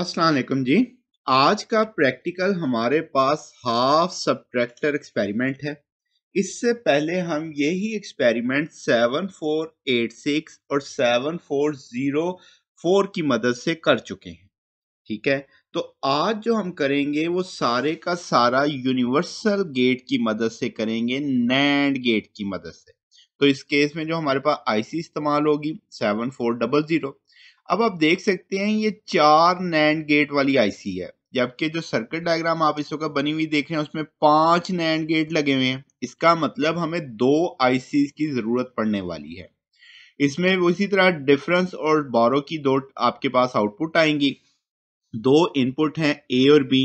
असलकम जी आज का प्रैक्टिकल हमारे पास हाफ सब्ट्रैक्टर एक्सपेरिमेंट है इससे पहले हम यही एक्सपेरिमेंट 7486 और 7404 की मदद से कर चुके हैं ठीक है तो आज जो हम करेंगे वो सारे का सारा यूनिवर्सल गेट की मदद से करेंगे नैंड गेट की मदद से तो इस केस में जो हमारे पास आईसी इस्तेमाल होगी सेवन फोर डबल जीरो अब आप देख सकते हैं ये चार नैंड गेट वाली आईसी है जबकि जो सर्किट डायग्राम आप इस वक्त बनी हुई देख रहे हैं उसमें पांच नैंड गेट लगे हुए हैं इसका मतलब हमें दो आईसी की जरूरत पड़ने वाली है इसमें उसी तरह डिफरेंस और बारो की दो आपके पास आउटपुट आएंगी दो इनपुट हैं ए और बी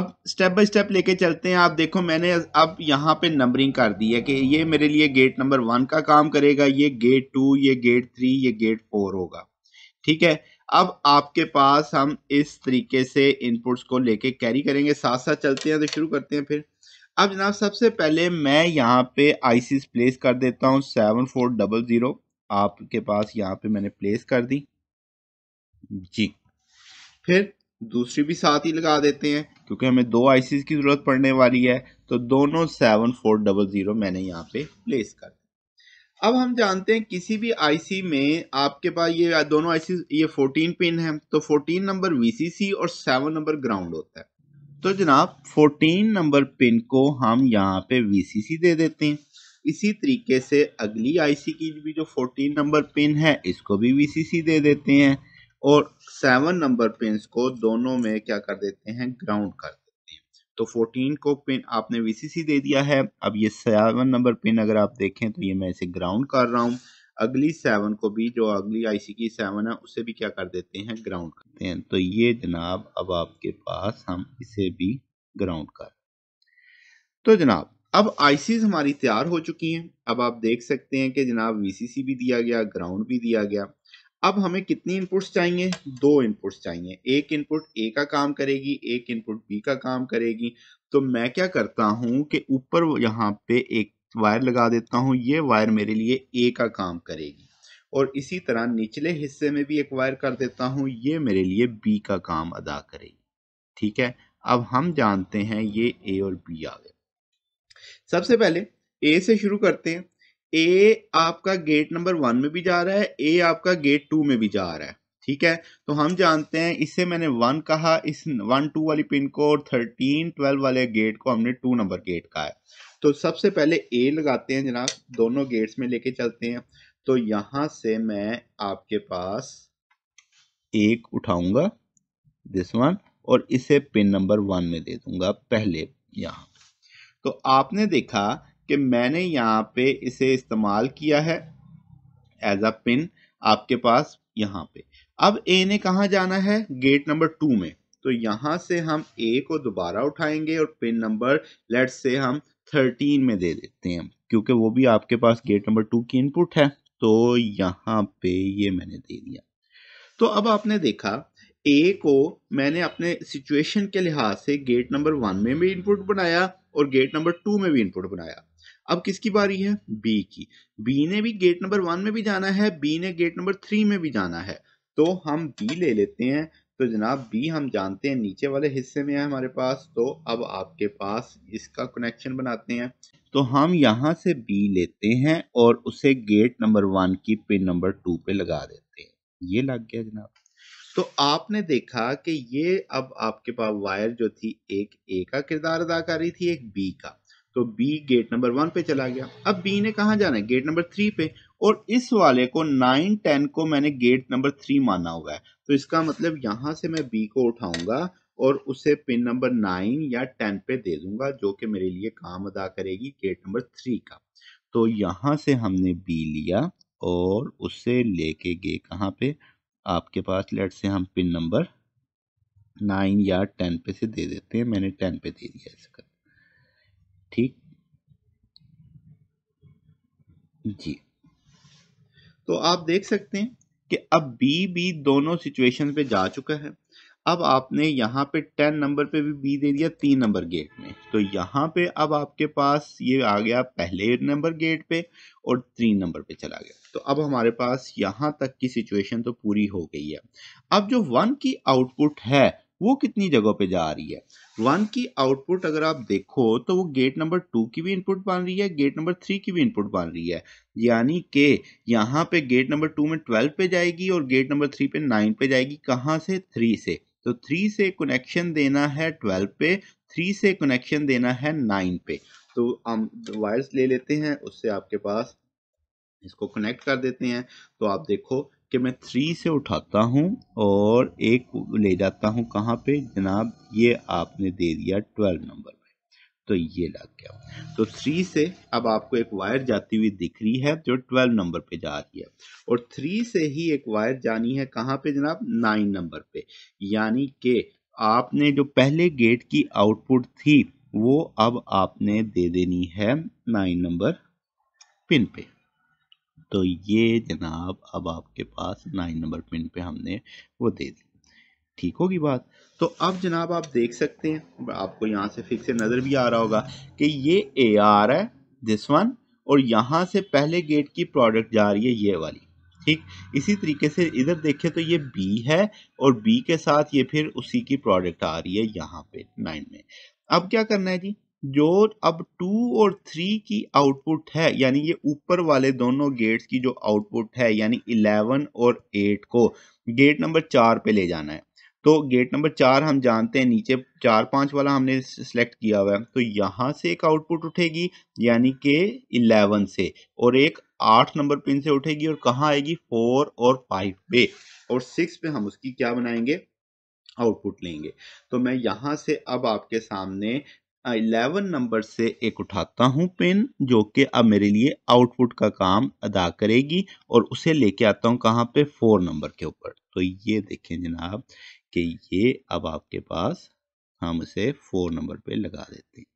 अब स्टेप बाय स्टेप लेके चलते हैं आप देखो मैंने अब यहाँ पे नंबरिंग कर दी है कि ये मेरे लिए गेट नंबर वन का काम करेगा ये गेट टू ये गेट थ्री ये गेट फोर होगा ठीक है अब आपके पास हम इस तरीके से इनपुट्स को लेके कैरी करेंगे साथ साथ चलते हैं तो शुरू करते हैं फिर अब जनाब सबसे पहले मैं यहाँ पे आईसीस प्लेस कर देता हूँ सेवन फोर डबल ज़ीरो आपके पास यहाँ पे मैंने प्लेस कर दी जी फिर दूसरी भी साथ ही लगा देते हैं क्योंकि हमें दो आईसीस की ज़रूरत पड़ने वाली है तो दोनों सेवन फोर डबल ज़ीरो मैंने यहाँ पे प्लेस कर दी अब हम जानते हैं किसी भी आईसी में आपके पास ये दोनों आईसी ये 14 पिन है तो 14 नंबर वीसीसी और 7 नंबर ग्राउंड होता है तो जनाब 14 नंबर पिन को हम यहाँ पे वीसीसी दे देते हैं इसी तरीके से अगली आईसी की भी जो 14 नंबर पिन है इसको भी वीसीसी दे देते हैं और 7 नंबर पिन को दोनों में क्या कर देते हैं ग्राउंड कर तो 14 को पिन आपने वीसीसी दे दिया है अब ये सेवन नंबर पिन अगर आप देखें तो ये मैं इसे ग्राउंड कर रहा हूँ अगली सेवन को भी जो अगली आईसी की सेवन है उसे भी क्या कर देते हैं ग्राउंड करते हैं तो ये जनाब अब आपके पास हम इसे भी ग्राउंड कर तो जनाब अब आईसीज हमारी तैयार हो चुकी हैं अब आप देख सकते हैं कि जनाब वीसीसी भी दिया गया ग्राउंड भी दिया गया अब हमें कितनी इनपुट्स चाहिए दो इनपुट्स चाहिए एक इनपुट ए का काम करेगी एक इनपुट बी का काम करेगी तो मैं क्या करता हूं कि ऊपर यहाँ पे एक वायर लगा देता हूं ये वायर मेरे लिए ए का काम करेगी और इसी तरह निचले हिस्से में भी एक वायर कर देता हूं ये मेरे लिए बी का काम अदा करेगी ठीक है अब हम जानते हैं ये ए और बी आ गए सबसे पहले ए से शुरू करते हैं ए आपका गेट नंबर वन में भी जा रहा है ए आपका गेट टू में भी जा रहा है ठीक है तो हम जानते हैं इसे मैंने वन कहा इस वन टू वाली पिन को और थर्टीन ट्वेल्व वाले गेट को हमने टू नंबर गेट कहा है तो सबसे पहले ए लगाते हैं जनाब दोनों गेट्स में लेके चलते हैं तो यहां से मैं आपके पास एक उठाऊंगा दिस वन और इसे पिन नंबर वन में दे दूंगा पहले यहां तो आपने देखा कि मैंने यहाँ पे इसे इस्तेमाल किया है एज अ पिन आपके पास यहाँ पे अब ए ने कहा जाना है गेट नंबर टू में तो यहां से हम ए को दोबारा उठाएंगे और पिन नंबर लेट से हम थर्टीन में दे देते हैं क्योंकि वो भी आपके पास गेट नंबर टू की इनपुट है तो यहाँ पे ये मैंने दे दिया तो अब आपने देखा ए को मैंने अपने सिचुएशन के लिहाज से गेट नंबर वन में भी इनपुट बनाया और गेट नंबर टू में भी इनपुट बनाया अब किसकी बारी है बी की बी ने भी गेट नंबर वन में भी जाना है बी ने गेट नंबर थ्री में भी जाना है तो हम बी ले लेते हैं तो जनाब बी हम जानते हैं नीचे वाले हिस्से में है हमारे पास तो अब आपके पास इसका कनेक्शन बनाते हैं तो हम यहाँ से बी लेते हैं और उसे गेट नंबर वन की पिन नंबर टू पे लगा देते हैं ये लग गया जनाब तो आपने देखा कि ये अब आपके पास वायर जो थी एक ए का किरदार अदा कर रही थी एक बी का तो बी गेट नंबर वन पे चला गया अब बी ने कहा जाना है गेट नंबर थ्री पे और इस वाले को नाइन टेन को मैंने गेट नंबर थ्री माना हुआ है तो इसका मतलब यहां से मैं बी को उठाऊंगा और उसे पिन नंबर नाइन या टेन पे दे दूंगा जो कि मेरे लिए काम अदा करेगी गेट नंबर थ्री का तो यहाँ से हमने बी लिया और उसे लेके गए कहाँ पे आपके पास लेट से हम पिन नंबर नाइन या टेन पे से दे देते हैं मैंने टेन पे दे दिया इसका ठीक जी तो आप देख सकते हैं कि अब बी बी दोनों सिचुएशन पे जा चुका है अब आपने यहाँ पे टेन नंबर पे भी बी दे दिया तीन नंबर गेट में तो यहाँ पे अब आपके पास ये आ गया पहले नंबर गेट पे और तीन नंबर पे चला गया तो अब हमारे पास यहाँ तक की सिचुएशन तो पूरी हो गई है अब जो वन की आउटपुट है वो कितनी जगह पे जा रही है वन की आउटपुट अगर आप देखो तो वो गेट नंबर टू की भी इनपुट बन रही है गेट नंबर थ्री की भी इनपुट बन रही है यानी कि यहाँ पे गेट नंबर टू में ट्वेल्व पे जाएगी और गेट नंबर थ्री पे नाइन पे जाएगी कहाँ से थ्री से तो थ्री से कनेक्शन देना है ट्वेल्व पे थ्री से कनेक्शन देना है नाइन पे तो हम वायर्स ले लेते हैं उससे आपके पास इसको कनेक्ट कर देते हैं तो आप देखो कि मैं थ्री से उठाता हूँ और एक ले जाता हूँ कहाँ पे जनाब ये आपने दे दिया ट्वेल्व नंबर पे तो ये लग गया तो थ्री से अब आपको एक वायर जाती हुई दिख रही है जो ट्वेल्व नंबर पे जा रही है और थ्री से ही एक वायर जानी है कहाँ पे जनाब नाइन नंबर पे यानी कि आपने जो पहले गेट की आउटपुट थी वो अब आपने दे देनी है नाइन नंबर पिन पे तो ये जनाब अब आपके पास नाइन नंबर पिन पे हमने वो दे दी ठीक होगी बात तो अब जनाब आप देख सकते हैं आपको यहाँ से फिक्स नज़र भी आ रहा होगा कि ये ए आर है दिस वन और यहाँ से पहले गेट की प्रोडक्ट जा रही है ये वाली ठीक इसी तरीके से इधर देखें तो ये बी है और बी के साथ ये फिर उसी की प्रोडक्ट आ रही है यहाँ पे नाइन में अब क्या करना है जी जो अब टू और थ्री की आउटपुट है यानी ये ऊपर वाले दोनों गेट्स की जो आउटपुट है यानी इलेवन और एट को गेट नंबर चार पे ले जाना है तो गेट नंबर चार हम जानते हैं नीचे चार पाँच वाला हमने सेलेक्ट किया हुआ है तो यहाँ से एक आउटपुट उठेगी यानी के इलेवन से और एक आठ नंबर पिन से उठेगी और कहाँ आएगी फोर और फाइव पे और सिक्स पे हम उसकी क्या बनाएंगे आउटपुट लेंगे तो मैं यहाँ से अब आपके सामने इलेवन नंबर से एक उठाता हूँ पेन जो कि अब मेरे लिए आउटपुट का काम अदा करेगी और उसे लेके आता हूँ कहाँ पे फोर नंबर के ऊपर तो ये देखें जनाब कि ये अब आपके पास हम इसे फोर नंबर पे लगा देते हैं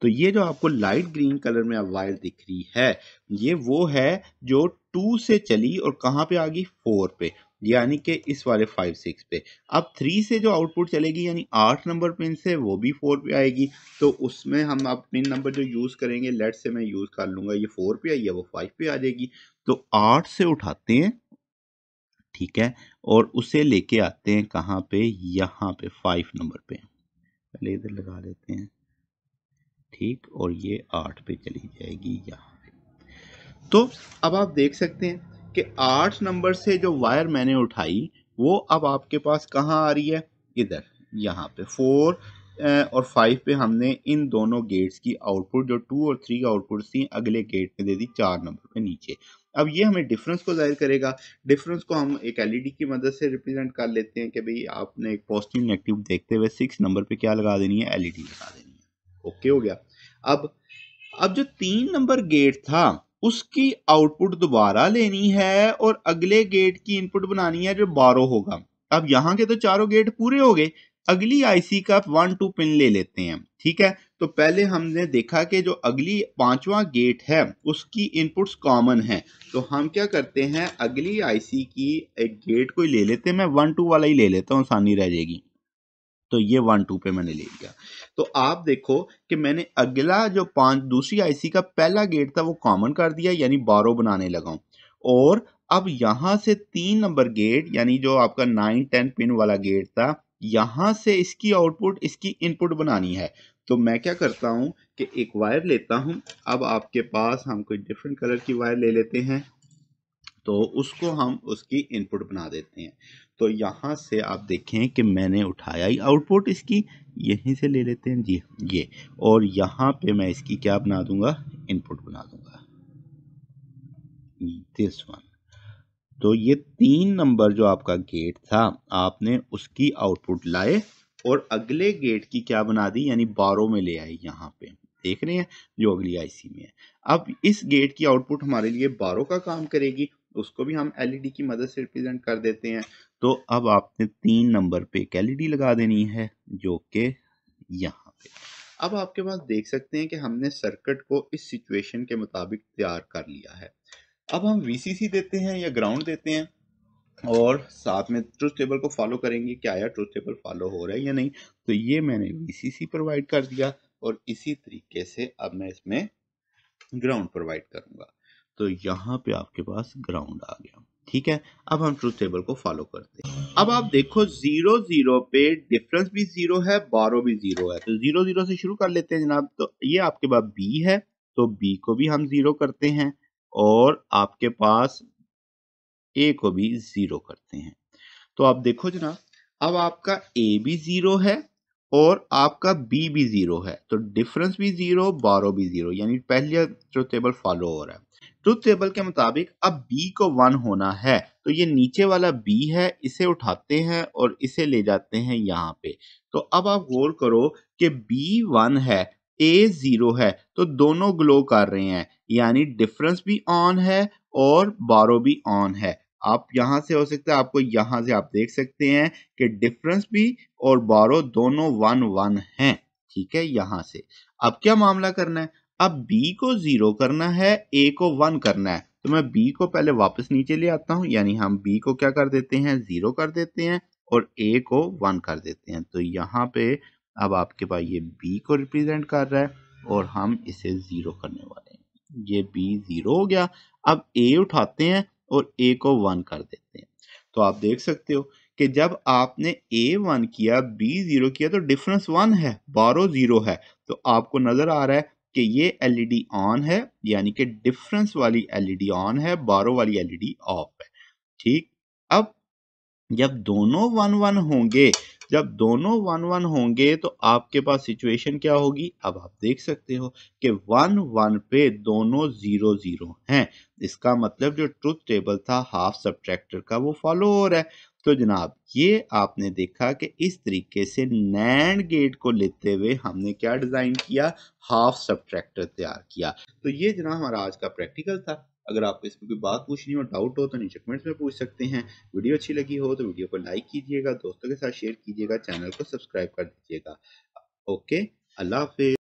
तो ये जो आपको लाइट ग्रीन कलर में अब वायर दिख रही है ये वो है जो टू से चली और कहाँ पे आ गई फोर पे यानी कि इस वाले फाइव सिक्स पे अब थ्री से जो आउटपुट चलेगी यानी आठ नंबर पिन से वो भी फोर पे आएगी तो उसमें हम आप पिन नंबर जो यूज़ करेंगे लेट से मैं यूज़ कर लूँगा ये फोर पे आई है वो फाइव पे आ जाएगी तो आठ से उठाते हैं ठीक है और उसे लेके आते हैं कहाँ पे यहाँ पे फाइव नंबर पे पहले इधर लगा लेते हैं ठीक और ये आठ पे चली जाएगी यहाँ तो अब आप देख सकते हैं कि आठ नंबर से जो वायर मैंने उठाई वो अब आपके पास कहाँ आ रही है इधर यहाँ पे फोर और फाइव पे हमने इन दोनों गेट्स की आउटपुट जो टू और थ्री की आउटपुट थी अगले गेट पे दे दी चार नंबर पे नीचे अब ये हमें डिफरेंस को जाहिर करेगा डिफरेंस को हम एक एलईडी की मदद से रिप्रेजेंट कर लेते हैं कि भाई आपने एक पॉजिटिव नेगेटिव देखते हुए सिक्स नंबर पे क्या लगा देनी है एलईडी लगा देनी है ओके हो गया अब अब जो तीन नंबर गेट था उसकी आउटपुट दोबारा लेनी है और अगले गेट की इनपुट बनानी है जो बारह होगा अब यहाँ के तो चारों गेट पूरे हो गए अगली आईसी का वन टू पिन ले लेते हैं ठीक है तो पहले हमने देखा कि जो अगली पांचवा गेट है उसकी इनपुट्स कॉमन है तो हम क्या करते हैं अगली आईसी की एक गेट को ले लेते हैं मैं वन टू वाला ही ले लेता हूँ आसानी रह जाएगी तो ये वन टू पे मैंने ले लिया तो आप देखो कि मैंने अगला जो पांच दूसरी आईसी का पहला गेट था वो कॉमन कर दिया यानी बारो बनाने लगा और अब यहां से तीन नंबर गेट यानी जो आपका नाइन टेन पिन वाला गेट था यहां से इसकी आउटपुट इसकी इनपुट बनानी है तो मैं क्या करता हूँ कि एक वायर लेता हूँ अब आपके पास हम कोई डिफरेंट कलर की वायर ले लेते हैं तो उसको हम उसकी इनपुट बना देते हैं तो यहाँ से आप देखें कि मैंने उठाया ही आउटपुट इसकी यहीं से ले लेते हैं जी ये और यहाँ पे मैं इसकी क्या बना दूंगा इनपुट बना दूंगा दिस वन तो ये तीन नंबर जो आपका गेट था आपने उसकी आउटपुट लाए और अगले गेट की क्या बना दी यानी बारो में ले आई यहाँ पे देख रहे हैं जो अगली आईसी में है अब इस गेट की आउटपुट हमारे लिए बारो का काम करेगी उसको भी हम एलईडी e की मदद से रिप्रेजेंट कर देते हैं तो अब आपने तीन नंबर पे एक एलईडी e लगा देनी है जो कि यहाँ पे अब आपके पास देख सकते हैं कि हमने सर्किट को इस सिचुएशन के मुताबिक तैयार कर लिया है अब हम वीसीसी देते हैं या ग्राउंड देते हैं और साथ में ट्रूथ टेबल को फॉलो करेंगे क्या आया ट्रुथ टेबल फॉलो हो रहा है या नहीं तो ये मैंने वी प्रोवाइड कर दिया और इसी तरीके से अब मैं इसमें ग्राउंड प्रोवाइड करूँगा तो यहाँ पे आपके पास ग्राउंड आ गया ठीक है अब हम ट्रूथ टेबल को फॉलो करते हैं अब आप देखो जीरो जीरो पे डिफरेंस भी जीरो है बारो भी जीरो है तो जीरो जीरो से शुरू कर लेते हैं जनाब तो ये आपके पास बी है तो बी को भी हम जीरो करते हैं और आपके पास ए को भी जीरो करते हैं तो आप देखो जनाब अब आपका ए भी जीरो है और आपका बी भी जीरो है तो डिफरेंस भी जीरो बारो भी जीरो यानी पहले जो टेबल फॉलो हो रहा है ट्रुथ टेबल के मुताबिक अब b को वन होना है तो ये नीचे वाला b है इसे उठाते हैं और इसे ले जाते हैं यहाँ पे तो अब आप गौर करो कि b वन है ए जीरो है तो दोनों ग्लो कर रहे हैं यानी डिफरेंस भी ऑन है और बारो भी ऑन है आप यहाँ से हो सकता है आपको यहाँ से आप देख सकते हैं कि डिफरेंस भी और बारो दोनों वन वन हैं ठीक है यहाँ से अब क्या मामला करना है अब बी को जीरो करना है ए को वन करना है तो मैं बी को पहले वापस नीचे ले आता हूं यानी हम बी को क्या कर देते हैं जीरो कर देते हैं और ए को वन कर देते हैं तो यहाँ पे अब आपके पास ये बी को रिप्रेजेंट कर रहा है और हम इसे जीरो करने वाले हैं ये बी जीरो हो गया अब ए उठाते हैं और ए को वन कर देते हैं तो आप देख सकते हो कि जब आपने ए वन किया बी जीरो किया तो डिफरेंस वन है बारो जीरो है तो आपको नजर आ रहा है कि ये एलईडी ऑन e है यानी कि डिफरेंस वाली एलईडी ऑन e है बारो वाली एलईडी ऑफ e है ठीक अब जब दोनों वन वन होंगे जब दोनों वन वन होंगे तो आपके पास सिचुएशन क्या होगी अब आप देख सकते हो कि वन वन पे दोनों जीरो जीरो हैं इसका मतलब जो ट्रुथ टेबल था हाफ सब्ट्रैक्टर का वो फॉलो हो रहा है तो जनाब ये आपने देखा कि इस तरीके से नैंड गेट को लेते हुए हमने क्या डिज़ाइन किया हाफ सब्ट्रैक्टर तैयार किया तो ये जनाब हमारा आज का प्रैक्टिकल था अगर आपको इसमें कोई बात पूछनी हो डाउट हो तो नीचे कमेंट्स में पूछ सकते हैं वीडियो अच्छी लगी हो तो वीडियो को लाइक कीजिएगा दोस्तों के साथ शेयर कीजिएगा चैनल को सब्सक्राइब कर दीजिएगा ओके अल्लाह हाफिज